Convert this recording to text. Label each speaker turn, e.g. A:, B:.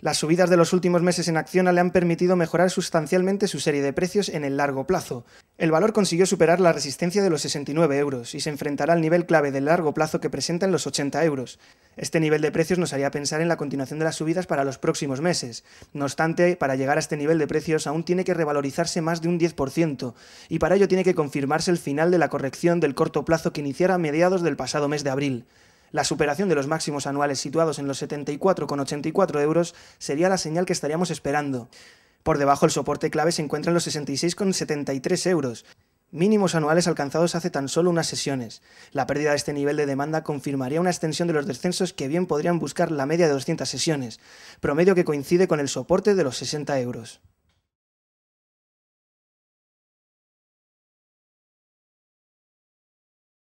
A: Las subidas de los últimos meses en Acciona le han permitido mejorar sustancialmente su serie de precios en el largo plazo. El valor consiguió superar la resistencia de los 69 euros y se enfrentará al nivel clave del largo plazo que presenta en los 80 euros. Este nivel de precios nos haría pensar en la continuación de las subidas para los próximos meses. No obstante, para llegar a este nivel de precios aún tiene que revalorizarse más de un 10% y para ello tiene que confirmarse el final de la corrección del corto plazo que iniciara a mediados del pasado mes de abril. La superación de los máximos anuales situados en los 74,84 euros sería la señal que estaríamos esperando. Por debajo el soporte clave se encuentra en los 66,73 euros, mínimos anuales alcanzados hace tan solo unas sesiones. La pérdida de este nivel de demanda confirmaría una extensión de los descensos que bien podrían buscar la media de 200 sesiones, promedio que coincide con el soporte de los 60 euros.